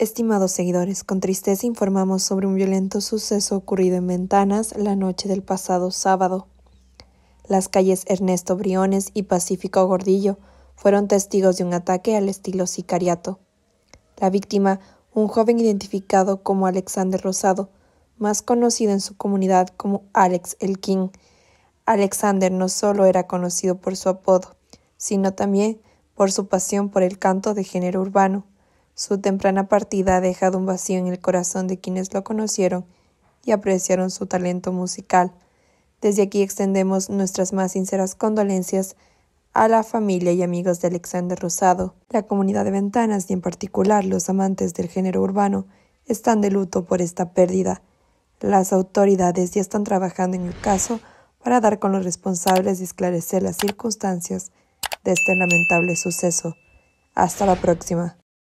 Estimados seguidores, con tristeza informamos sobre un violento suceso ocurrido en Ventanas la noche del pasado sábado. Las calles Ernesto Briones y Pacífico Gordillo fueron testigos de un ataque al estilo sicariato. La víctima, un joven identificado como Alexander Rosado, más conocido en su comunidad como Alex el King. Alexander no solo era conocido por su apodo, sino también por su pasión por el canto de género urbano su temprana partida ha dejado un vacío en el corazón de quienes lo conocieron y apreciaron su talento musical. Desde aquí extendemos nuestras más sinceras condolencias a la familia y amigos de Alexander Rosado. La comunidad de Ventanas y en particular los amantes del género urbano están de luto por esta pérdida. Las autoridades ya están trabajando en el caso para dar con los responsables y esclarecer las circunstancias de este lamentable suceso. Hasta la próxima.